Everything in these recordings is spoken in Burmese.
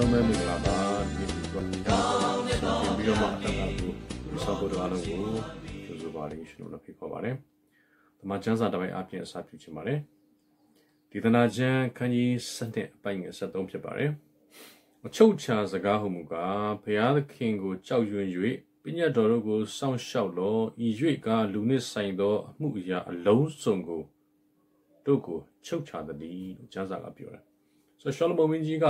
လုံးပဲမိလာပါဒီလိုပြောနေတာပြီးတော့မှအတက်အကူ support အားလုံးကိုကျေးဇူးပါတယ်ရှင်တို့လည်းဖိတ်ခေါ်ပါတယ်။ဒီမှာကျန်းစာတစ်ပိုင်းအပြင်အစာပြုချင်ပါတယ်။ဒေသနာကျမ်းခန်းကြီး7အပိုင်း73ဖြစ်ပါတယ်။အချုပ်ချာစကားဟုမူကားဘုရားသခင်ကိုကြောက်ရွံ့၍ပညာတော်တို့ကိုစောင့်ရှောက်လောဤ၍ကလူနှင့်ဆိုင်သောအမှုအရာအလုံးစုံကိုတို့ကိုချုပ်ချာသည်လို့ကျမ်းစာကပြောတယ်။ဆိုတော့ရှောလမုန်မင်းကြီးက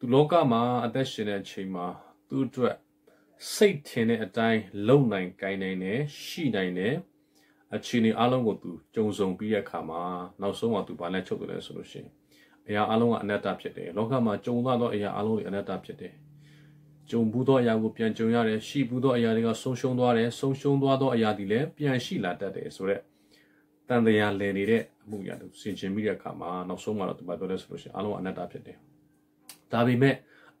သူလောကမှာအသက်ရှင်တဲ့အချိန်မှာသူ့အတွက်စိတ်ထင်တဲ့အတိုင်းလုံနိုင်ကိုင်နိုင်တယ်ရှိနိုင်တယ်အခြေအနေအလုံးကိုသူကြုံဆုံပြီးရခါမှာနောက်ဆုံးမှသူဘာနဲ့ချုပ်တယ်လဲဆိုလို့ရှိရင်အရာအလုံးကအနတ္တဖြစ်တယ်လောကမှာကြုံသောအရာအလုံးတွေအနတ္တဖြစ်တယ်ကြုံဘူးသောအရာကိုပြန်ကြုံရတယ်ရှိဘူးသောအရာတွေကဆုံးရှုံးသွားတယ်ဆုံးရှုံးသွားသောအရာတွေလည်းပြန်ရှိလာတတ်တယ်ဆိုတော့တန်တရားလည်နေတဲ့အမှုရာသူဆင်ခြင်ပြီးတဲ့အခါမှာနောက်ဆုံးမှာတော့ဒီမှာပြောလဲဆိုလို့ရှိရင်အလုံးအနတ္တဖြစ်တယ်ဒါပေမဲ့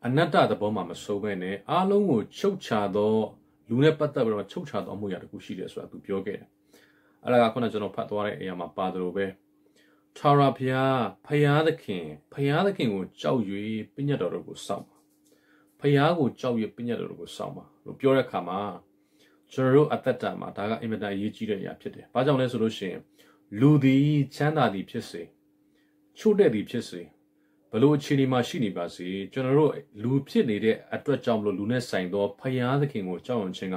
အနတ္တသဘောမှာမဆုံးဘဲနဲ့အားလုံးကိုချုပ်ချသောလူနဲ့ပတ်သက်ပြီးတော့ချုပ်ချသောအမှုရာတစ်ခုရှိတယ်ဆိုတာသူပြောခဲ့တယ်။အဲ့ဒါကခုနကျွန်တော်ဖတ်သွားတဲ့အရာမှာပါတယ်လို့ပဲထာဝရဘုရားဘုရားသခင်ဘုရားသခင်ကိုကြောက်၍ပညတ်တော်တို့ကိုစောင့်ပါ။ဘုရားကိုကြောက်၍ပညတ်တော်တို့ကိုစောင့်ပါလို့ပြောတဲ့အခါမှာကျွန်တော်တို့အသက်တာမှာဒါကအင်မတန်အရေးကြီးတဲ့အရာဖြစ်တယ်။ဘာကြောင့်လဲဆိုလို့ရှိရင်လူသည်ချမ်းသာသည်ဖြစ်စေချို့တဲ့သည်ဖြစ်စေဘလို့အခြေအနေမှာရှိနေပါစေကျွန်တော်တို့လူဖြစ်နေတဲ့အတွက်ကြောင့်မလို့လူနဲ့ဆိုင်သောဖယားသခင်ကိုကြောက်ရွံ့ခြင်းက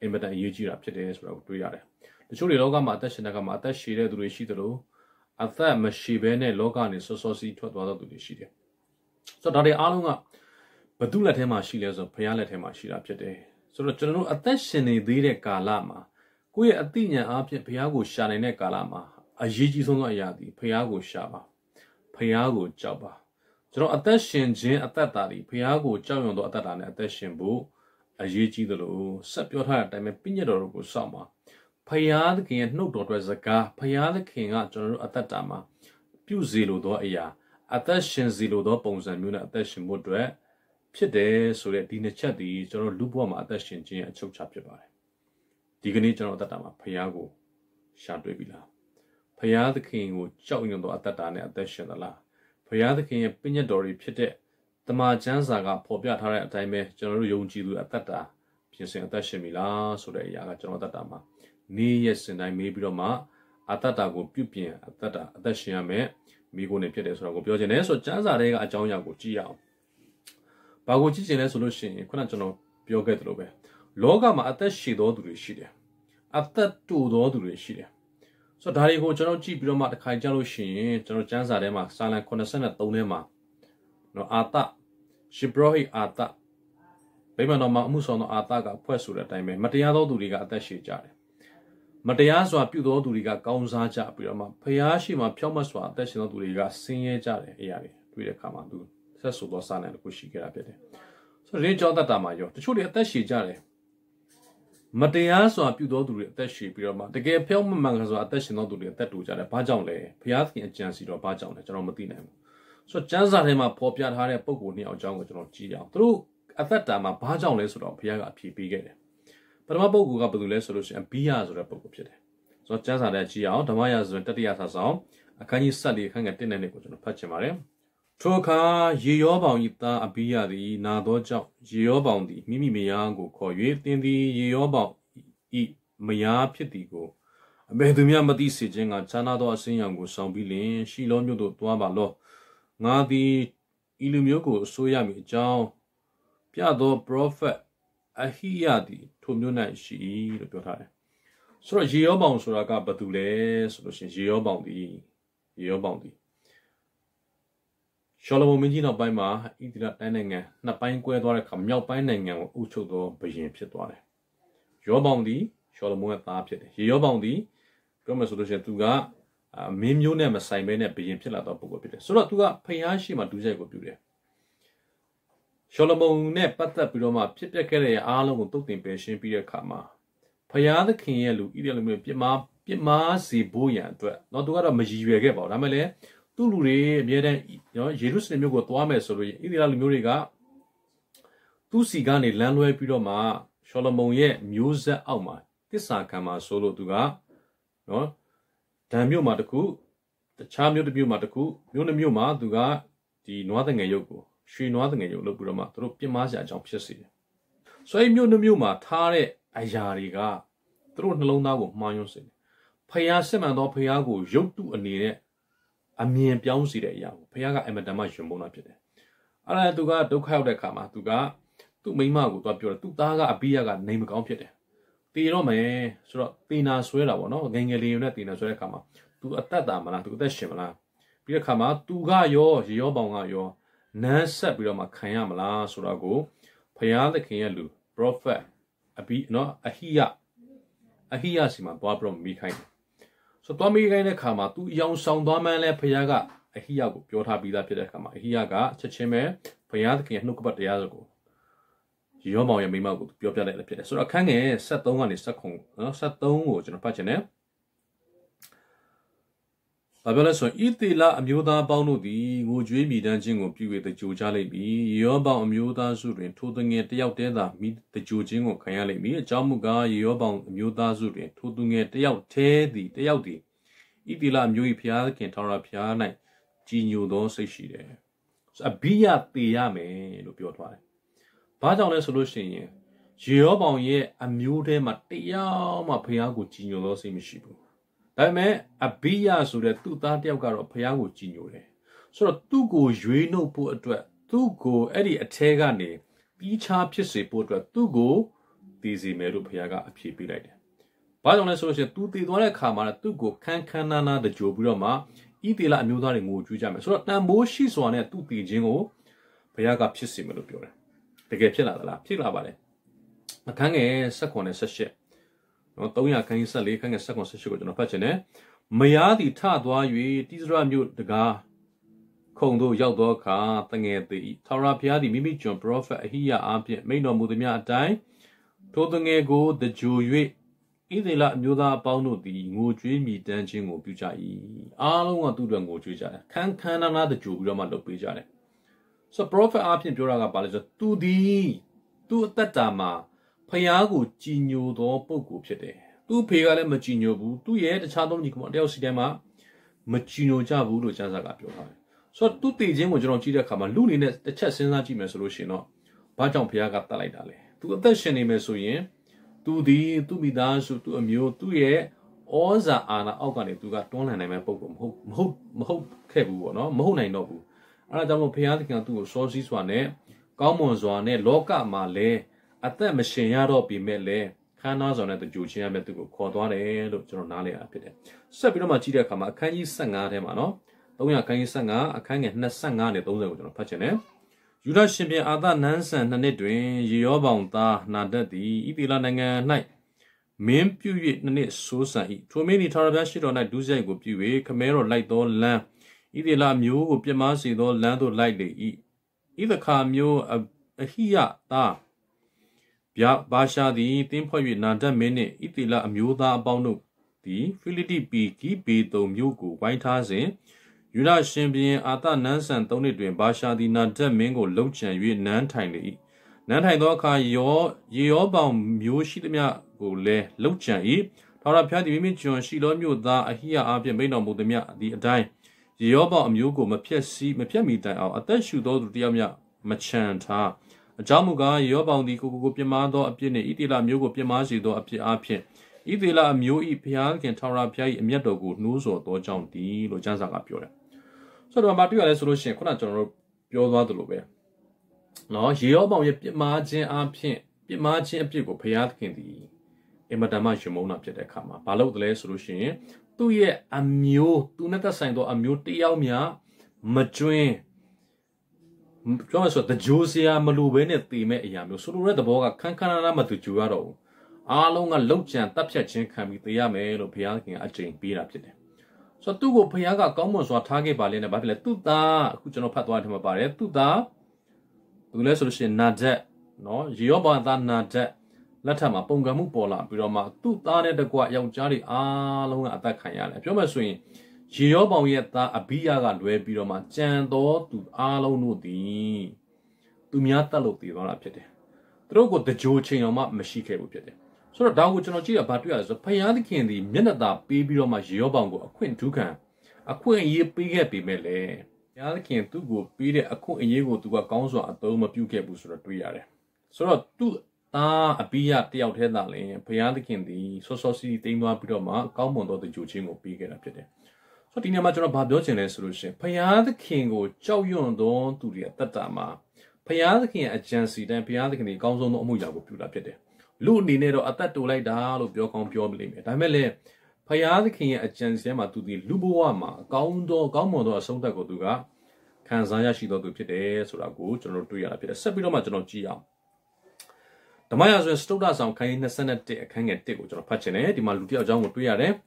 အင်မတန်အရေးကြီးတာဖြစ်တယ်ဆိုတာကိုတွေ့ရတယ်။တချို့တွေလောကမှာအသက်ရှင်တဲ့ကမှာအသက်ရှည်တဲ့သူတွေရှိသလိုအသက်မရှိဘဲနဲ့လောကနေဆော့ဆော့စီထွက်သွားတဲ့သူတွေရှိတယ်။ဆိုတော့ဒါတွေအားလုံးကဘသူလက်ထဲမှာရှိလဲဆိုဖယားလက်ထဲမှာရှိတာဖြစ်တယ်။ဆိုတော့ကျွန်တော်တို့အသက်ရှင်နေသေးတဲ့ကာလမှာကိုယ့်ရဲ့အသိဉာဏ်အားဖြင့်ဖယားကိုရှာနေတဲ့ကာလမှာအရေးကြီးဆုံးသောအရာသည်ဖယားကိုရှာပါ။ဖယားကိုကြောက်ပါ။ကျွန်တော်အသက်ရှင်ခြင်းအသက်တာဒီဘုရားကိုကြောက်ရွံ့သောအသက်တာနဲ့အသက်ရှင်ဖို့အရေးကြီးသလိုဆက်ပြောထားတဲ့အတိုင်းပဲပြည့်ညတ်တော်ကိုစောင့်ပါဖယားသခင်ရဲ့နှုတ်တော်အတွက်စကားဖယားသခင်ကကျွန်တော်တို့အသက်တာမှာပြုစေလိုသောအရာ အသက်ရှင်စီလိုသောပုံစံမျိုးနဲ့အသက်ရှင်မှုအတွက်ဖြစ်တယ်ဆိုတဲ့ဒီနှစ်ချက်ဒီကျွန်တော်လူဘဝမှာအသက်ရှင်ခြင်းအချုပ်ချဖြစ်ပါတယ်ဒီကနေ့ကျွန်တော်အသက်တာမှာဖယားကိုရှာတွေ့ပြီလားဖယားသခင်ကိုကြောက်ရွံ့သောအသက်တာနဲ့အသက်ရှင်သလားဘုရားသခင်ရဲ့ပြည့်ညတ်တော်တွေဖြစ်တဲ့တမန်ကျမ်းစာကဖော်ပြထားတဲ့အတိုင်းပဲကျွန်တော်တို့ယုံကြည်သူအသက်တာပြင်ဆင်အသက်ရှင်ပြီလားဆိုတဲ့အရာကကျွန်တော်အသက်တာမှာနေ့ရက်စဉ်တိုင်းမေးပြီးတော့မှအသက်တာကိုပြုပြင်အသက်တာအသက်ရှင်ရမယ်မိကိုနေဖြစ်တယ်ဆိုတော့ကိုပြောချင်တယ်ဆိုတော့ကျမ်းစာတွေကအကြောင်းအရာကိုကြည့်ရအောင်ဘာကိုကြည့်ချင်လဲဆိုလို့ရှိရင်ခုနကျွန်တော်ပြောခဲ့သလိုပဲလောကမှာအသက်ရှိသောသူတွေရှိတယ်အသက်တူသောသူတွေရှိတယ်ဆိုတော့ဒါတွေကိုကျွန်တော်ကြည့်ပြီးတော့မှတစ်ခါကြလို့ရှိရင်ကျွန်တော်စံစာထဲမှာစာလံ83ထဲမှာနော်အာတရှဘရောဟိအာတဗိမာန်တော်မှာအမှုဆောင်သောအာတကဖွဲ့ဆိုတဲ့အတိုင်းပဲမတရားသောသူတွေကအသက်ရှည်ကြတယ်မတရားစွာပြုသောသူတွေကကောင်းစားကြပြီးတော့မှဖျားရှိမှဖြောက်မတ်စွာအသက်ရှင်သောသူတွေကဆင်းရဲကြတယ်အရာတွေတွေ့တဲ့အခါမှာသူဆက်ဆိုသောစာလံတစ်ခုရှိခဲ့တာဖြစ်တယ်ဆိုတော့ဒီကြောင့်တတ်တာမှာရောတချို့တွေအသက်ရှည်ကြတယ်မတရားစွာပြုသောသူတွေအသက်ရှင်ပြီးတော့မှတကယ်ဖျောက်မမှန်ကစွာအသက်ရှင်သောသူတွေအသက်တူကြတယ်။ဘာကြောင့်လဲ။ဘုရားသခင်အကြံစီတော်ဘာကြောင့်လဲကျွန်တော်မသိနိုင်ဘူး။ဆိုတော့ကျမ်းစာထဲမှာဖော်ပြထားတဲ့ပုံကိုနှစ်ယောက်အကြောင်းကိုကျွန်တော်ကြည့်ရအောင်။သူတို့အသက်တာမှာဘာကြောင့်လဲဆိုတော့ဘုရားကအဖြေပေးခဲ့တယ်။ပထမပုံကိုကဘယ်လိုလဲဆိုလို့ရှိရင်ဘီယာဆိုတဲ့ပုံကိုဖြစ်တယ်။ဆိုတော့ကျမ်းစာထဲကြည့်ရအောင်ဓမ္မရာဆိုရင်တတိယဆာဆောင်အခန်းကြီး7အခန်းငယ်1နဲ့ကိုကျွန်တော်ဖတ်ချင်ပါတယ်။ထိုအခါယေရောဗောင်၏သားအဘိယသည်နာသောကြောင့်ယေရောဗောင်သည်မိမိမယားကို ခေါ်၍သင်သည်ယေရောဗောင်၏မယားဖြစ်သည်ကိုအဘယ်သူမျှမသိစေခြင်းကခြားနာသောအစင်းရောင်ကိုဆောင်ပြီးလင်ရှီလောမြို့သို့သွားပါလော့ငါသည်ဤလူမျိုးကိုအစိုးရမည်အကြောင်းပြသောပရောဖက်အဟိယသည်ထိုမျိုး၌ရှိ၏လို့ပြောထားတယ်ဆိုတော့ယေရောဗောင်ဆိုတာကဘာတူလဲဆိုလို့ရှိရင်ယေရောဗောင်သည်ယေရောဗောင်သည်ရှောလမုန်မင်းကြီးနောက်ပိုင်းမှာဣသရေလတိုင်းနိုင်ငံနှစ်ပိုင်းကွဲသွားတဲ့အခါမြောက်ပိုင်းနိုင်ငံကိုအုပ်ချုပ်သောဘုရင်ဖြစ်သွားတယ်။ယောဘောင်သည်ရှောလမုန်ရဲ့သားဖြစ်တယ်။ရေယောဘောင်သည်ပြောမယ်ဆိုလို့ရှိရင်သူကမင်းမျိုးနဲ့မဆိုင်ဘဲနဲ့ဘုရင်ဖြစ်လာသောပုဂ္ဂိုလ်ဖြစ်တယ်။ဆိုတော့သူကဖျားရှိမှဒုစရိုက်ကိုပြုတယ်။ရှောလမုန်နဲ့ပတ်သက်ပြီးတော့မှဖြစ်ပျက်ခဲ့တဲ့အားလုံးကိုတုတ်တင်ပယ်ရှင်းပြီးတဲ့အခါမှာဖျားသခင်ရဲ့လူဣသရေလမျိုးပြမပြမစီဖို့ရန်အတွက်တော့သူကတော့မရည်ရွယ်ခဲ့ပါဘူး။ဒါမဲ့လည်းသူ့လူတွေအမြဲတမ်းနော်ယေရုရှလင်မြို့ကိုသွားမယ်ဆိုလို့ဣသရေလလူမျိုးတွေကသူ့စီကနေလမ်းလွဲပြီးတော့မှရှောလမုန်ရဲ့မျိုးဆက်အောက်မှာတစ္ဆာခံမှာဆိုလို့သူကနော်ဒံမြို့မှာတခုတခြားမြို့တစ်မြို့မှာတခုမြို့နှမြို့မှာသူကဒီနွားတငယ်ရုပ်ကိုရွှေနွားတငယ်ရုပ်လုပ်ပြီးတော့မှသူတို့ပြင်းမစရာအကြောင်းဖြစ်စေတယ်။ဆိုရင်မြို့နှမြို့မှာထားတဲ့အရာတွေကသူတို့နှလုံးသားကိုမှားယွင်းစေတယ်။ဖျားစစ်မှန်သောဖျားကိုရုပ်တုအနေနဲ့အမြင်ပြောင်းစေတဲ့အရာကိုဘုရားကအင်မတန်မှယွံပုံတာဖြစ်တယ်။အဲ့ဒါသူကဒုက္ခရောက်တဲ့အခါမှာသူကသူ့မိမကိုသွားပြောတယ်သူ့သားကအပိယကနေမကောင်းဖြစ်တယ်။တည်တော့မယ်ဆိုတော့တင်နာဆွဲတာပေါ့နော်ငငယ်လေးရုံနဲ့တင်နာဆွဲတဲ့အခါမှာသူအသက်တာမလားသူအသက်ရှင်မလားပြီးတဲ့အခါမှာသူကရောရေရောပေါင်ကရောနန်းဆက်ပြီးတော့မှခံရမလားဆိုတော့ကိုဘုရားသခင်ရဲ့လူ prophet အပိနော်အဟိယအဟိယစီမှာသွားပြီးတော့မိခိုင်းတယ်ဆိုတော့သွားမိခိုင်းတဲ့ခါမှာသူအယောင်ဆောင်သွားမှန်းလဲဖခင်ကအဟိယကိုပြောထားပြီးသားဖြစ်တဲ့ခါမှာအဟိယကချက်ချင်းပဲဖခင်သခင်ရဲ့နှုတ်ကပတ်တရားကိုရောမောင်ရဲ့မိမကိုပြောပြလိုက်လည်းဖြစ်တယ်ဆိုတော့အခန်းငယ်73ကနေ79နော်73ကိုကျွန်တော်ဖတ်ချင်တယ်ဘာပြောလဲဆိုရင်ဤသီလအမျိုးသားပေါင်းတို့သည်ငိုကြွေးမိတမ်းခြင်းကိုပြု၍တကြိုကြလိမ့်မည်။ယေရောဗောင်အမျိုးသားစုတွင်ထိုသူငယ်တယောက်တည်းသာမိတကြိုခြင်းကိုခံရလိမ့်မည်။အကြောင်းမူကားယေရောဗောင်အမျိုးသားစုတွင်ထိုသူငယ်တယောက်တည်းသည်တယောက်သည်ဤသီလမျိုး၏ဖျားခင်ထာဝရဖျား၌ကြီးညိုသောစိတ်ရှိတယ်။အဘိယသေရမယ်လို့ပြောထားတယ်။ဘာကြောင့်လဲဆိုလို့ရှိရင်ယေရောဗောင်ရဲ့အမျိုးထဲမှာတယောက်မှဖျားကိုကြီးညိုသောစိတ်မရှိဘူး။ဒါပေမဲ့အဘိယဆိုတဲ့သူ့သားတယောက်ကတော့ဖះကိုကြည်ညိုတယ်ဆိုတော့သူ့ကိုရွေးနှုတ်ဖို့အတွက်သူ့ကိုအဲ့ဒီအထဲကနေပြီးခြားဖြစ်စေဖို့အတွက်သူ့ကိုတည်စီမယ်လို့ဖះကအဖြေပေးလိုက်တယ်ဘာကြောင့်လဲဆိုလို့ရှိရင်သူတည်သွားတဲ့ခါမှာသူ့ကိုခန်းခန်းနာနာတကြိုပြီးတော့မှဤတေလာအမျိုးသားတွေငိုကြွေးကြမယ်ဆိုတော့တန်ဖိုးရှိစွာနဲ့သူ့တည်ခြင်းကိုဘုရားကဖြစ်စေမယ်လို့ပြောတယ်တကယ်ဖြစ်လာသလားဖြစ်လာပါတယ်မခန်းငယ်16နဲ့18နော်300ခန်း24ခန်းငယ်7 18ကိုကျွန်တော်ဖတ်ချင်တယ်မယားသည်ထသွား၍တိစရမြို့တကားခုံတို့ရောက်သောအခါတငယ်သည်ထာဝရဘုရားသည်မိမိကျွန်ပရောဖက်အဟိယအားဖြင့်မိန့်တော်မူသည်များအတိုင်းထိုတငယ်ကိုတကြို၍ဣသေလအမျိုးသားအပေါင်းတို့သည်ငိုကြွေးမြည်တမ်းခြင်းကိုပြုကြ၏အားလုံးကသူ့အတွက်ငိုကြွေးကြတယ်ခန်းခန်းနာနာတကြိုပြီးတော့မှလုပ်ပေးကြတယ်ဆိုပရောဖက်အားဖြင့်ပြောတာကဘာလဲဆိုသူသည်သူ့အသက်တာမှာဖယားကိုကြည်ညိုသောပုဂ္ဂိုလ်ဖြစ်တယ်။သူ့ဖေကလည်းမကြည်ညိုဘူး။သူ့ရဲ့တခြားသောညီကောင်တယောက်စီတိုင်းမှာမကြည်ညိုကြဘူးလို့ကျမ်းစာကပြောထားတယ်။ဆိုတော့သူ့တည်ခြင်းကိုကျွန်တော်ကြည့်တဲ့အခါမှာလူအနေနဲ့တစ်ချက်စဉ်းစားကြည့်မယ်ဆိုလို့ရှိရင်တော့ဘာကြောင့်ဖယားကတတ်လိုက်တာလဲ။သူအသက်ရှင်နေမယ်ဆိုရင်သူဒီသူ့မိသားစုသူ့အမျိုးသူ့ရဲ့ဩဇာအာဏာအောက်ကနေသူကတွန်းလှန်နိုင်မဲ့ပုံကမဟုတ်မဟုတ်မဟုတ်ခဲ့ဘူးပေါ့နော်မဟုတ်နိုင်တော့ဘူးအဲဒါကြောင့်မို့ဘုရားသခင်ကသူ့ကိုစောစီးစွာနဲ့ကောင်းမွန်စွာနဲ့လောကမှာလည်းအသက်မရှင်ရတော့ပြီမဲ့လည်းခန္ဓာဆောင်တဲ့တကြိုချင်းရမဲ့သူကိုခေါ်သွားတယ်လို့ကျွန်တော်နားလည်ရဖြစ်တယ်။ဆက်ပြီးတော့မှကြည့်တဲ့အခါမှာအခန်းကြီး15ထဲမှာနော်300အခန်းကြီး15အခန်းငယ်25နဲ့30ကိုကျွန်တော်ဖတ်ချင်တယ်။ယူဒရှင်ပြန်အာသနန်းဆန်နှစ်နှစ်တွင်ယေရောဗောင်သားနာဒတ်သည်ဣသရေလနိုင်ငံ၌မင်းပြု၍နှစ်နှစ်ဆိုးဆန်၏ထိုမင်းဤထာဝရဘုရားရှိတော်၌ဒုစရိုက်ကိုပြု၍ခမဲတော်လိုက်သောလမ်းဣသရေလမျိုးကိုပြမစေသောလမ်းသို့လိုက်လေ၏ဣသခါမျိုးအဟိယသားဗျာဘာရှာသည်တင်းဖွဲ့၍နာဒတ်မင်းနှင့်ဣတိလအမျိုးသားအပေါင်းတို့သည်ဖိလိတိပီဂီဘေတုံမြို့ကိုဝိုင်းထားစဉ်ယူဒရှင်ဘုရင်အာသနန်းဆန်၃နှစ်တွင်ဘာရှာသည်နာဒတ်မင်းကိုလှုပ်ချံ၍နန်းထိုင်လေ၏နန်းထိုင်သောအခါယောယေရောပေါင်မျိုးရှိသည်များကိုလည်းလှုပ်ချံ၏ထာဝရဘုရားသည်မိမိကျွန်ရှိလောမြို့သားအဟိယအားဖြင့်မိန့်တော်မူသည်များသည့်အတိုင်းယေရောပေါင်အမျိုးကိုမဖျက်ဆီးမဖျက်မိတိုင်အောင်အသက်ရှူသောသူတယောက်မျှမချန်ထားအကြောင်းမူကားယောပောင်သည်ကိုကိုကိုပြမားသောအပြစ်နှင့်ဣတိလမျိုးကိုပြမားစေသောအပြစ်အဖြစ်ဣသေလအမျိုး၏ဘုရားခင်ထာဝရဘုရား၏အမျက်တော်ကိုနှိုးဆော်တော်ကြောင့်ဒီလို့ကျမ်းစာကပြောတယ်။ဆိုတော့မတွေ့ရလဲဆိုလို့ရှိရင်ခုနကျွန်တော်တို့ပြောသွားသလိုပဲ။နော်ရေရောပေါင်ရဲ့ပြမာခြင်းအဖြစ်ပြမာခြင်းအဖြစ်ကိုဘုရားခင်သည်အင်မတန်မှရှင်မုန်းတာဖြစ်တဲ့အခါမှာမလုပ်တယ်လဲဆိုလို့ရှိရင်သူ့ရဲ့အမျိုးသူနဲ့သက်ဆိုင်သော အမျိုးတယောက်များမကျွင်းပြောမှဆိုတကြိုးစရာမလိုဘဲနဲ့တည်မဲ့အရာမျိုးဆိုလိုတဲ့သဘောကခန်းခန်းနာနာမသူကြိုရတော့ဘူးအားလုံးကလောက်ကျန်တပ်ဖြတ်ခြင်းခံပြီးတည်ရမယ်လို့ဘုရားသခင်အကြိမ်ပေးတာဖြစ်တယ်ဆိုတော့သူ့ကိုဘုရားကကောင်းမွန်စွာထားခဲ့ပါလေနဲ့ဘာဖြစ်လဲသူ့သားအခုကျွန်တော်ဖတ်သွားတယ်မှာပါတယ်သူ့သားသူလဲဆိုလို့ရှိရင်နာဒက်နော်ယေရောဗာသားနာဒက်လက်ထက်မှာပုံကံမှုပေါ်လာပြီးတော့မှသူ့သားနဲ့တကွယောက်ျားတွေအားလုံးကအသက်ခံရတယ်ပြောမှဆိုရင်ရေရောပေါင်ရဲ့သားအဘိယကလွဲပြီးတော့မှကြံတော်သူအားလုံးတို့သည်သူများတတ်လို့ပြေသွားတာဖြစ်တယ်။သူတို့ကိုတကြိုချိန်အောင်မှမရှိခဲ့ဘူးဖြစ်တယ်။ဆိုတော့ဒါကိုကျွန်တော်ကြည့်ရဘာတွေ့ရလဲဆိုတော့ဖယားသခင်သည်မျက်နှာသာပေးပြီးတော့မှရေရောပေါင်ကိုအခွင့်ဒုက္ခံအခွင့်အရေးပေးခဲ့ပေမဲ့လည်းဖယားသခင်သူ့ကိုပေးတဲ့အခွင့်အရေးကိုသူကကောင်းစွာအသုံးမပြုခဲ့ဘူးဆိုတော့တွေ့ရတယ်။ဆိုတော့သူ့သားအဘိယတယောက်တည်းသာလျှင်ဖယားသခင်သည်စောစောစီးစီးတိမ်သွားပြီးတော့မှကောင်းမွန်သောတကြိုချင်းကိုပေးခဲ့တာဖြစ်တယ်။ော့ဒီနေ့မှာကျွန်တော်ဗာပြောချင်လဲဆိုလို့ရှင်ဖယားသခင်ကိုကြောက်ရွံ့သောသူတွေတတ်တာမှာဖယားသခင်ရဲ့အဂျင်စီတိုင်းဖယားသခင်ကြီးအကောင်းဆုံးသောအမှုရာကိုပြုတာဖြစ်တယ်လူအနေနဲ့တော့အသက်တိုလိုက်တာလို့ပြောကောင်းပြောမလိမ့်မယ်ဒါပေမဲ့လည်းဖယားသခင်ရဲ့အဂျင်စီမှာသူဒီလူဘဝမှာအကောင်းသောအကောင်းမွန်သောအဆုံးသတ်ကိုသူကခံစားရရှိတော်သူဖြစ်တယ်ဆိုတာကိုကျွန်တော်တွေ့ရတာဖြစ်တယ်ဆက်ပြီးတော့မှကျွန်တော်ကြည့်အောင်ဓမ္မရာဆိုရင်စတုဒ္ဒဆောင်ခန်းကြီး21အခန်းငယ်1ကိုကျွန်တော်ဖတ်ချင်တယ်ဒီမှာလူတစ်ယောက်အကြောင်းကိုတွေ့ရတယ်။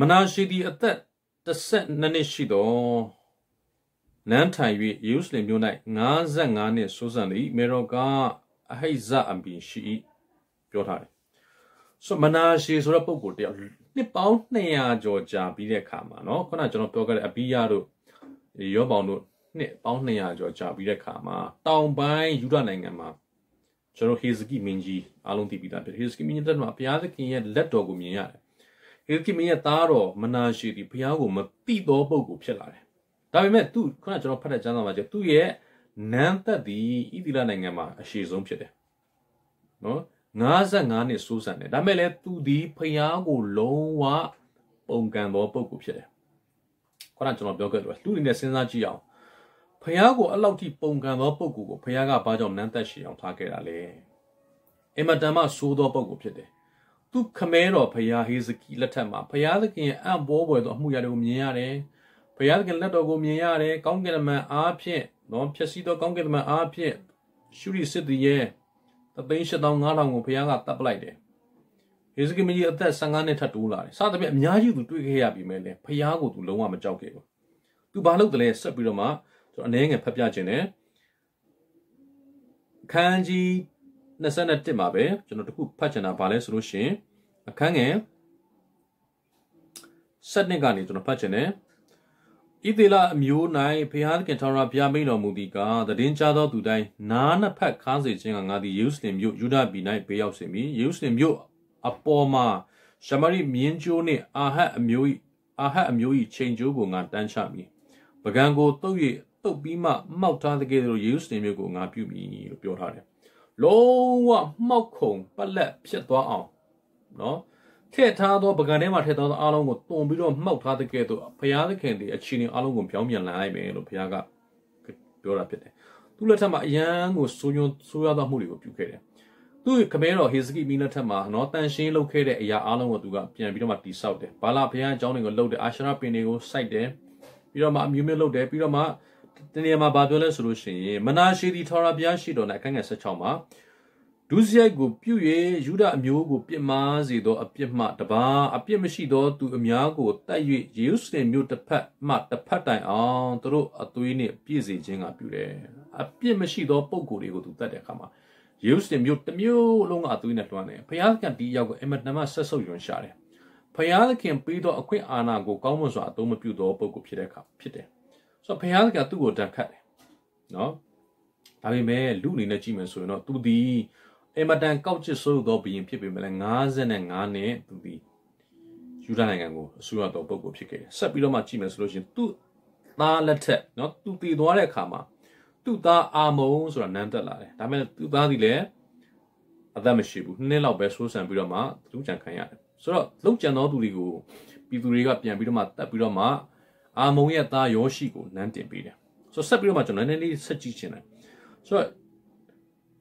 မနာရှိသည်အသက်12နှစ်ရှိသောနန်းထိုင်၍ယေရုရှလင်မြို့၌55နှစ်ဆိုးစံသည်မေရောကအဟိဇအံပင်ရှိပြောထားတယ်ဆိုမနာရှိဆိုတဲ့ပုံကိုတယောက်နှစ်ပေါင်း200ကျော်ကြာပြီးတဲ့အခါမှာเนาะခုနကျွန်တော်ပြောခဲ့တဲ့အပိယတို့ရောပေါင်တို့နှစ်ပေါင်း200ကျော်ကြာပြီးတဲ့အခါမှာတောင်ပိုင်းယူဒနိုင်ငံမှာကျွန်တော်ဟေဇကိမင်းကြီးအားလုံးသိပြီးသားဖြစ်ဟေဇကိမင်းကြီးတက်မှာဘုရားသခင်ရဲ့လက်တော်ကိုမြင်ရတယ်ယေရှုမင်းရဲ့သားတော်မနာရှိသည်ဘုရားကိုမသိသောပုဂ္ဂိုလ်ဖြစ်လာတယ်။ဒါပေမဲ့သူခုနကျွန်တော်ဖတ်တဲ့ကျမ်းစာမှာကျသူ့ရဲ့နန်းသက်သည်ဣသီလနိုင်ငံမှာအရှိဆုံးဖြစ်တယ်။နော်55နှစ်စိုးစံတယ်။ဒါပေမဲ့လည်းသူဒီဘုရားကို လုံးဝပုံကံသောပုဂ္ဂိုလ်ဖြစ်တယ်။ခုနကျွန်တော်ပြောခဲ့တယ်သူအနေနဲ့စဉ်းစားကြည့်အောင်ဖះကိုအဲ့လောက်ထိပုံကံသောပုံကူကိုဖះကဘာကြောင့်နမ်းသက်ရှည်အောင်ထားခဲ့တာလဲအင်မတန်မှဆိုးသောပုံကူဖြစ်တယ်သူခမဲတော်ဖရာဟေဇကိလက်ထက်မှာဖရာသခင်အံ့ဘောပွေသောအမှုရာတွေကိုမြင်ရတယ်။ဖရာသခင်လက်တော်ကိုမြင်ရတယ်။ကောင်းကင်မန်အားဖြင့်နော်ဖြစ်စီသောကောင်းကင်မန်အားဖြင့်ရှုရီစစ်သူရဲ့သသိန်း7500ကိုဖရာကတပ်ပလိုက်တယ်။ဟေဇကိမကြီးအသက်15နှစ်ထပ်တိုးလာတယ်။စသဖြင့်အများကြီးသူတွေ့ခဲ့ရပြီမဲ့လေဖရာကိုသူလုံးဝမကြောက်ခဲ့ဘူး။သူဘာလုပ်တယ်လဲဆက်ပြီးတော့မှကျွန်တော်အနေငယ်ဖတ်ပြခြင်းနဲ့ခန်းကြီး21မှာပဲကျွန်တော်တခုဖတ်ချင်တာဗာလဲဆိုလို့ရှင်အခန်းငယ်7ကနေကျွန်တော်ဖတ်ချင်တယ်ဣသေလအမျိုး၌ဘုရားသခင်ထာဝရဘုရားမိန့်တော်မူသည်ကားတည်င်းကြသောသူတိုင်းနားနှစ်ဖက်ခါးစေခြင်းကငါသည်ယေရုရှလင်မြို့ယူဒပြည်၌ပေးရောက်စေမည်ယေရုရှလင်မြို့အပေါ်မှာရှမရိမြင်းကျိုးနှင့်အာဟတ်အမျိုး၏အာဟတ်အမျိုး၏ချိန်ကျိုးကိုငါတန်းချမည်ပကံကိုတုပ်၍တုပ်ပြီးမှမှောက်ထားတဲ့ကဲ့သို့ယေရုရှလင်မြို့ကိုငါပြုမည်လို့ပြောထားတယ်လုံးဝမှောက်ခုံပလက်ဖြစ်သွားအောင်နော်ထည့်ထားသောပကံထဲမှာထည့်ထားသောအားလုံးကိုတွန်ပြီးတော့မှောက်ထားတဲ့ကဲ့သို့ဘုရားသခင်ဒီအချင်းချင်းအားလုံးကိုပြောင်းပြန်လာနိုင်မယ်လို့ဘုရားကပြောတာဖြစ်တယ်သူ့လက်ထက်မှာအရန်ကိုဆိုးရွံဆိုးရွားသောမှုတွေကိုပြုခဲ့တယ်သူ့ခမဲတော်ဟေစကိမီလက်ထက်မှာနော်တန်ရှင်းလုပ်ခဲ့တဲ့အရာအားလုံးကိုသူကပြန်ပြီးတော့မှတိဆောက်တယ်ဘာလာဘုရားအကြောင်းတွေကိုလုပ်တယ်အာရှရပင်တွေကိုစိုက်တယ်ပြီးတော့မှအမျိုးမျိုးလုပ်တယ်ပြီးတော့မှတနေရာမှာဘာပြောလဲဆိုလို့ရှိရင်မနာရှိသည်ထာဝရဘုရားရှိတော်၌အခန်းငယ်16မှာဒုစရိုက်ကိုပြု၍ယူဒအမျိုးကိုပြစ်မှားစေသောအပြစ်မှတပါအပြစ်မရှိသောသူအများကိုတတ်၍ယေရုရှလင်မြို့တစ်ဖက်မှတစ်ဖက်တိုင်အောင်သူတို့အသွေးနှင့်ပြည့်စေခြင်းကပြုတယ်အပြစ်မရှိသောပုံကိုယ်တွေကိုသူတတ်တဲ့အခါမှာယေရုရှလင်မြို့တစ်မြို့လုံးကအသွေးနဲ့လွှမ်းတယ်ဘုရားသခင်ဒီရောက်ကိုအမတန်မှဆက်ဆုပ်ယွန်ရှာတယ်ဘုရားသခင်ပေးသောအခွင့်အာဏာကိုကောင်းမွန်စွာအသုံးမပြုသောပုံကိုယ်ဖြစ်တဲ့အခါဖြစ်တယ်ဆိုတော့ဘုရားသခင်ကသူ့ကိုတန်ခတ်တယ်နော်ဒါပေမဲ့လူအနေနဲ့ကြည့်မယ်ဆိုရင်တော့သူဒီအင်မတန်ကောက်ချစ်ဆိုးသောဘုရင်ဖြစ်ပေမဲ့လည်း55နဲ့သူဒီယူဒနိုင်ငံကိုအစိုးရတော်ပုဂ္ဂိုလ်ဖြစ်ခဲ့တယ်ဆက်ပြီးတော့မှကြည့်မယ်ဆိုလို့ရှိရင်သူ့သားလက်ထက်နော်သူတည်သွားတဲ့အခါမှာသူ့သားအာမုံဆိုတာနန်းသက်လာတယ်ဒါပေမဲ့သူ့သားဒီလည်းအသက်မရှိဘူးနှစ်လောက်ပဲဆိုးဆန်ပြီးတော့မှသူ့ကြံခံရတယ်ဆိုတော့လှုပ်ကြံသောသူတွေကိုပြည်သူတွေကပြန်ပြီးတော့မှတတ်ပြီးတော့မှအာမုံရဲ့သားယောရှိကိုနန်းတင်ပေးတယ်ဆိုတော့ဆက်ပြီးတော့မှကျွန်တော်နည်းနည်းလေးဆက်ကြည့်ချင်တယ်ဆိုတော့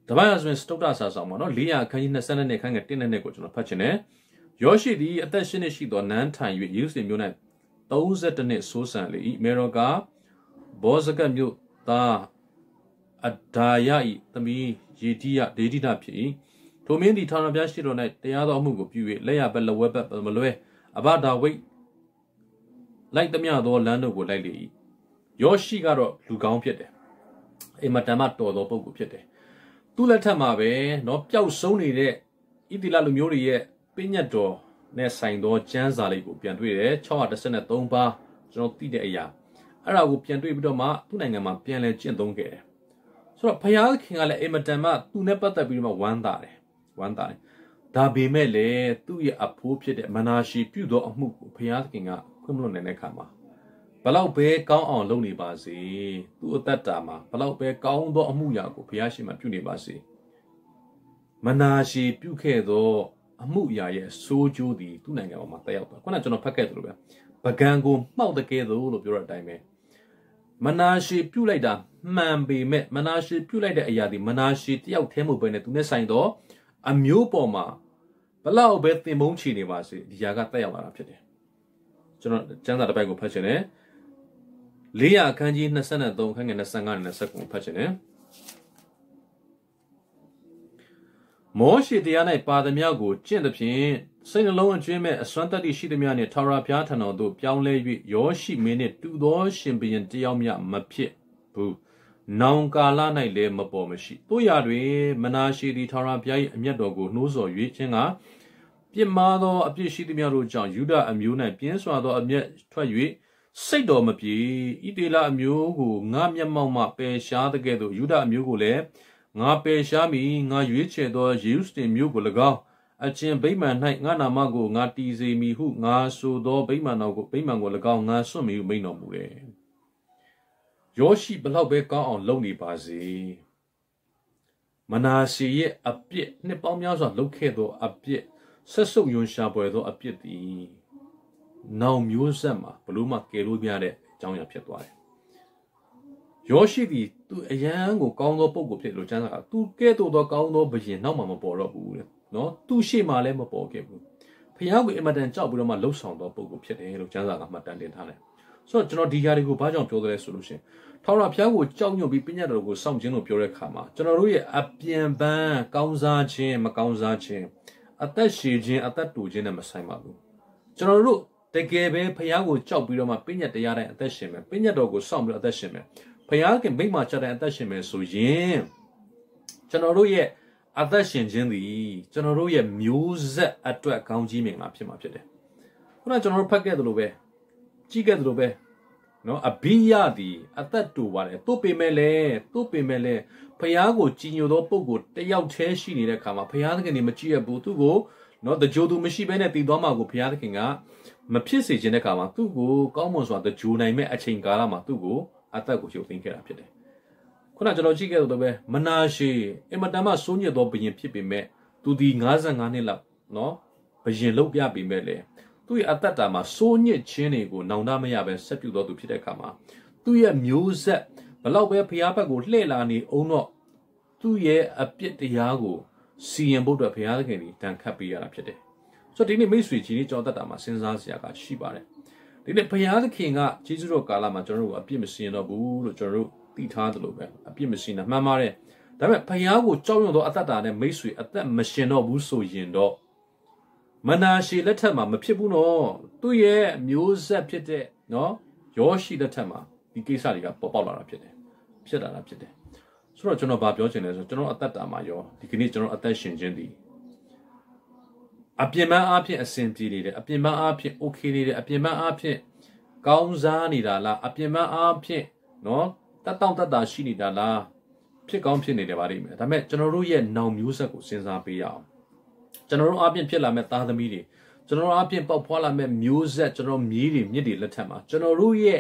တပတ်ဆိုရင်စတုတ္တဆာဆောင်ပါနော်400ခန်းကြီး20နဲ့ခန်းငယ်1နဲ့ကိုကျွန်တော်ဖတ်ချင်တယ်ယောရှိသည်အသက်ရှင်နေရှိသောနန်းထိုင်၍ယေရုရှလင်မြို့၌32နှစ်ဆိုးဆန်လေ၏မေရောကာဘောဇကတ်မြို့သားအဒါယ၏သမီးယေတိယဒေတိတာဖြစ်၏ထိုမင်းသည်ထာဝရဘုရားရှိတော်၌တရားတော်အမှုကိုပြု၍လက်ရဘက်လက်ဝဲဘက်မလွဲအဘဒါဝိတ်လိုက်သမျှသောလမ်းတို့ကိုလိုက်လေ၏ယောရှိကတော့လူကောင်းဖြစ်တယ်အင်မတန်မှတော်သောပုဂ္ဂိုလ်ဖြစ်တယ်သူ့လက်ထက်မှာပဲเนาะပျောက်ဆုံးနေတဲ့ဣတိလလူမျိုးတွေရဲ့ပညတ်တော်နဲ့ဆိုင်သောကျမ်းစာလေးကိုပြန်တွေ့တယ်613ပါးကျွန်တော်သိတဲ့အရာအဲ့ဒါကိုပြန်တွေ့ပြီးတော့မှသူ့နိုင်ငံမှာပြန်လဲကျင့်သုံးခဲ့တယ်ဆိုတော့ဘုရားခင်ကလည်းအင်မတန်မှသူ့နဲ့ပတ်သက်ပြီးတော့ဝမ်းသာတယ်ဝမ်းသာတယ်ဒါပေမဲ့လည်းသူ့ရဲ့အဖိုးဖြစ်တဲ့မနာရှိပြုသောအမှုကိုဘုရားခင်ကခွင့်မလွတ်နိုင်တဲ့ခါမှာဘလောက်ပဲကောင်းအောင် လုပ်နေပါစေသူ့အသက်တာမှာဘလောက်ပဲကောင်းသောအမှုရာကိုဘုရားရှင်မှာပြုနေပါစေမနာရှိ ပြုခဲ့သောအမှုရာရဲ့ဆိုးကျိုးသည်သူ့နိုင်ငံပေါ်မှာတက်ရောက်သွားခုနကျွန်တော်ဖတ်ခဲ့သလိုပဲပကံကိုမှောက်တကယ်သို့လို့ပြောတဲ့အတိုင်းပဲမနာရှိပြုလိုက်တာမှန်ပေမဲ့မနာရှိပြုလိုက်တဲ့အရာဒီမနာရှိတယောက်တည်းမဟုတ်ဘဲနဲ့သူနဲ့ဆိုင်တော့အမျိုးပေါ်မှာဘလောက်ပဲတင်မုန်းချီနေပါစေဒီຢာကတက်ရောက်လာတာဖြစ်တယ်ကျွန်တော်ကျမ်းစာတစ်ပိုက်ကိုဖတ်ချင်တယ်400အခန်းကြီး23ခန်းငယ်25နဲ့29ကိုဖတ်ချင်တယ်မောရှိတရား၌ပါသမျှကိုကျင့်သဖြင့်စိတ်နှလုံးအကျွင်းမဲ့အစွမ်းတတ္တိရှိသမျှနှင့်ထာဝရဘုရားထံတော်သို့ပြောင်းလဲ၍ယောရှိမင်းနှင့်တူသောရှင်ဘုရင်တယောက်မျှမဖြစ်ဘူး။နောင်ကာလ၌လည်းမပေါ်မရှိ။တို့ရတွင်မနာရှိသည်ထာဝရဘုရား၏အမျက်တော်ကိုနှိုးဆော်၍ခြင်းကပြစ်မှားသောအပြစ်ရှိသမျှတို့ကြောင့်ယူဒအမျိုး၌ပြင်းစွာသောအမျက်ထွက်၍စိတ်တော်မပြေဤတေလအမျိုးကိုငါမျက်မှောက်မှပယ်ရှားတဲ့ကဲ့သို့ယူဒအမျိုးကိုလည်းငါပယ်ရှားမိငါရွေးချယ်သောယေရုရှလင်မြို့ကို၎င်းအချင်းဗိမာန်၌ငါနာမကိုငါတီစေမိဟုငါဆိုသောဗိမာန်တော်ကိုဗိမာန်ကို၎င်းငါစွန့်မိဟုမိန်တော်မူတယ်။ယောရှိဘလောက်ပဲကောင်းအောင်လုပ်နေပါစေ။မနာစီရဲ့အပြစ်နှစ်ပေါင်းများစွာလုပ်ခဲ့သောအပြစ်ဆက်စုပ်ယွန်ရှာပွေသောအပြစ်သည်နောင်မျိုးဆက်မှာဘလို့မှကယ်လို့မရတဲ့အကြောင်းအရာဖြစ်သွားတယ်။ယောရှိသည်သူအရန်ကိုကောင်းသောပုံကိုဖြစ်လို့ကျမ်းစာကသူကဲ့သို့သောကောင်းသောဘုရင်နောက်မှမပေါ်တော့ဘူးတဲ့။နော်သူရှေ့မှာလည်းမပေါ်ခဲ့ဘူး။ဖျားကိုအင်မတန်ကြောက်ပြီးတော့မှလှုပ်ဆောင်သောပုံကိုဖြစ်တယ်လို့ကျမ်းစာကမှတ်တမ်းတင်ထားတယ်။ဆိုတော့ကျွန်တော်ဒီຢာတွေကိုဘာကြောင့်ပြောသလဲဆိုလို့ရှိရင်ထောင်ရဖျားကိုကြောက်ညွန့်ပြီးပညာတော်ကိုစောင့်ခြင်းလို့ပြောတဲ့အခါမှာကျွန်တော်တို့ရဲ့အပြန်ပန်းကောင်းစားခြင်းမကောင်းစားခြင်းအသက်ရှည်ခြင်းအသက်တူခြင်းနဲ့မဆိုင်ပါဘူးကျွန်တော်တို့တကယ်ပဲဖះကိုကြောက်ပြီးတော့မှပညာတရားတိုင်းအသက်ရှင်မယ်ပညာတော်ကိုစောင့်ပြီးတော့အသက်ရှင်မယ်ဖះကမိမချတဲ့အသက်ရှင်မယ်ဆိုရင်ကျွန်တော်တို့ရဲ့အသက်ရှင်ခြင်းသည်ကျွန်တော်တို့ရဲ့မျိုးဆက်အတွက်ကောင်းကြီးမင်္ဂလာဖြစ်မှာဖြစ်တယ်ခုနကျွန်တော်တို့ဖတ်ခဲ့သလိုပဲကြည့်ခဲ့သလိုပဲနော်အဘိယသည်အသက်တူပါတယ်သူ့ပေမဲ့လဲသူ့ပေမဲ့လဲဖျားကိုကြည်ညိုသောပုံကိုတယောက်တည်းရှိနေတဲ့ခါမှာဖျားသခင်ကြီးမကြည့်ရဘူးသူ့ကိုနော်တကြိုသူမရှိဘဲနဲ့တည်သွားမှာကိုဖျားသခင်ကမဖြစ်စေခြင်းတဲ့ခါမှာသူ့ကိုကောင်းမွန်စွာတကြိုနိုင်မဲ့အချိန်ကာလမှာသူ့ကိုအသက်ကိုရုပ်သိမ်းခဲ့တာဖြစ်တယ်ခုနကျွန်တော်ကြည့်ခဲ့သလိုပဲမနာရှေအင်မတန်မှစိုးညစ်သောဘုရင်ဖြစ်ပေမဲ့သူဒီ55နှစ်လောက်နော်ဘုရင်လောက်ပြပေမဲ့လည်းသူ့ရဲ့အသက်တာမှာစိုးညစ်ခြင်းတွေကိုနောင်တမရပဲဆက်ပြုတော်သူဖြစ်တဲ့အခါမှာသူ့ရဲ့မျိုးဆက်ဘလောက်ပဲဖျားဘက်ကိုလှည့်လာနေအောင်တော့သူ့ရဲ့အပြစ်တရားကိုစီရင်ဖို့အတွက်ဘုရားသခင်ကြီးတန်ခတ်ပေးရတာဖြစ်တယ်။ဆိုတော့ဒီနေ့မိတ်ဆွေကြီးတွေကြောသက်တာမှာစဉ်းစားစရာကရှိပါတယ်။ဒီနေ့ဘုရားသခင်ကဂျေဇုတော်ကာလမှာကျွန်တော်တို့အပြစ်မစီရင်တော့ဘူးလို့ကျွန်တော်တို့သိထားသလိုပဲအပြစ်မစီရင်တာမှန်ပါတယ်။ဒါပေမဲ့ဘုရားကိုကြောက်ရွံ့သောအသက်တာနဲ့မိတ်ဆွေအသက်မရှင်တော့ဘူးဆိုရင်တော့မနာရှေလက်ထက်မှာမဖြစ်ဘူးနော်သူ့ရဲ့မျိုးဆက်ဖြစ်တဲ့နော်ယောရှိလက်ထက်မှာဒီကိစ္စတွေကပေါ်ပေါက်လာတာဖြစ်တယ်ဖြစ်လာတာဖြစ်တယ်ဆိုတော့ကျွန်တော်ဗာပြောချင်တယ်ဆိုကျွန်တော်အသက်တာမှာရောဒီကနေ့ကျွန်တော်အသက်ရှင်ခြင်းဒီအပြင်းမအားဖြင့်အဆင်ပြေနေတယ်အပြင်းမအားဖြင့် okay နေတယ်အပြင်းမအားဖြင့်ကောင်းစားနေတာလားအပြင်းမအားဖြင့်နော်တတ်တောင့်တတ်တာရှိနေတာလားဖြစ်ကောင်းဖြစ်နေတယ်ပါလိမ့်မယ်ဒါပေမဲ့ကျွန်တော်တို့ရဲ့နောင်မျိုးဆက်ကိုစဉ်းစားပေးရအောင်ကျွန်တော်တို့အပြင်ဖြစ်လာမဲ့သားသမီးတွေကျွန်တော်တို့အပြင်ပေါက်ဖွာလာမဲ့မျိုးဆက်ကျွန်တော်မြေးတွေမြစ်တွေလက်ထက်မှာကျွန်တော်တို့ရဲ့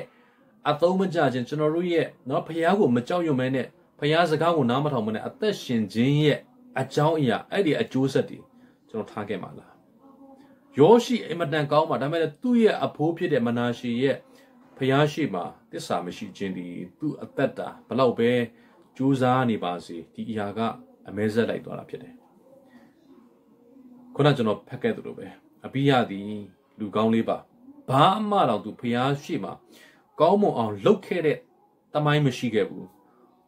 အသုံးမကျခြင်းကျွန်တော်တို့ရဲ့เนาะဖះကိုမကြောက်ရွံ့မဲနဲ့ဖះစကားကိုနားမထောင်မဲနဲ့အသက်ရှင်ခြင်းရဲ့အကြောင်းအရာအဲ့ဒီအကျိုးဆက်တွေကျွန်တော်ထားခဲ့မှာလားယောရှိအင်မတန်ကောင်းပါဒါပေမဲ့သူ့ရဲ့အဖိုးဖြစ်တဲ့မနာရှေရဲ့ဖះရှိမှာတစ္ဆာမရှိခြင်းဒီသူ့အသက်တာဘလောက်ပဲကြိုးစားနေပါစေဒီအရာကအမဲဆက်လိုက်သွားတာဖြစ်တယ်ခုနကျွန်တော်ဖတ်ခဲ့သလိုပဲအပိယသည်လူကောင်းလေးပါဘာမှတော့သူဖျားရှိမှကောင်းမွန်အောင်လှုပ်ခဲ့တဲ့တမိုင်းမရှိခဲ့ဘူး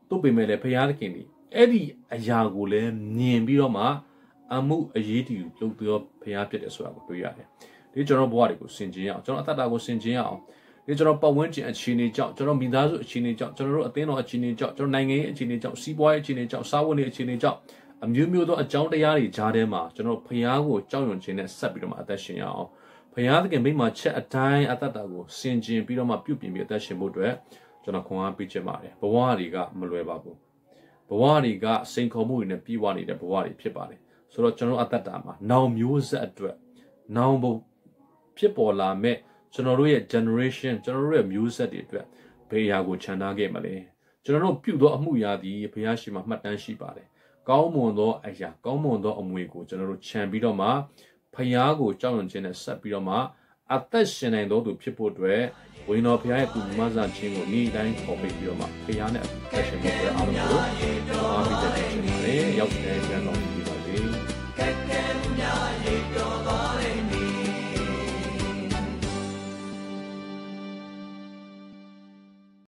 သူ့ပေမဲ့လည်းဖျားသခင်ကြီးအဲ့ဒီအရာကိုလည်းမြင်ပြီးတော့မှအမှုအရေးတူလှုပ်ပြောဖျားဖြစ်တယ်ဆိုတာကိုတွေ့ရတယ်ဒီကျွန်တော်ဘဝတွေကိုစင်ကျင်အောင်ကျွန်တော်အသက်တာကိုစင်ကျင်အောင်ဒီကျွန်တော်ပတ်ဝန်းကျင်အခြေအနေကြောင့်ကျွန်တော်မိသားစုအခြေအနေကြောင့်ကျွန်တော်တို့အသင်းတော်အခြေအနေကြောင့်ကျွန်တော်နိုင်ငံရေးအခြေအနေကြောင့်စီးပွားရေးအခြေအနေကြောင့်စာဝန်ရေးအခြေအနေကြောင့်အမျိုးမျိုးသောအကြောင်းတရားတွေကြားထဲမှာကျွန်တော်ဖျားကိုကြောက်ရွံ့ခြင်းနဲ့ဆက်ပြီးတော့မှအသက်ရှင်ရအောင်ဖျားသခင်မိမှချက်အတိုင်းအသက်တာကိုစင်ကျင်ပြီးတော့မှပြုပြင်ပြီးအသက်ရှင်ဖို့အတွက်ကျွန်တော်ခွန်အားပေးချင်ပါတယ်ဘဝတွေကမလွယ်ပါဘူးဘဝတွေကစိန်ခေါ်မှုတွေနဲ့ပြည့်ဝနေတဲ့ဘဝတွေဖြစ်ပါတယ်ဆိုတော့ကျွန်တော်အသက်တာမှာနောင်မျိုးဆက်အတွက်နောင်ဘုံဖြစ်ပေါ်လာမဲ့ကျွန်တော်တို့ရဲ့ generation ကျွန်တော်တို့ရဲ့မျိုးဆက်တွေအတွက်ဘေးရာကိုခြံထားခဲ့မလဲကျွန်တော်တို့ပြုသောအမှုရာသည်ဘုရားရှင်မှာမှတ်တမ်းရှိပါတယ်ကောင်းမွန်သောအရာကောင်းမွန်သောအမွေကိုကျွန်တော်တို့ခြံပြီးတော့မှဖျားကိုကြောက်ရွံ့ခြင်းနဲ့ဆက်ပြီးတော့မှအသက်ရှင်နိုင်သောသူဖြစ်ဖို့အတွက်ဝိညာဉ်တော်ဖျားရဲ့ကုမဆန်ခြင်းကိုနေ့တိုင်းပေါ်ပေးပြီးတော့မှဖျားနဲ့အသက်ရှင်ဖို့အတွက်အားလုံးကိုအားပေးတဲ့ခြင်းတွေရောက်တဲ့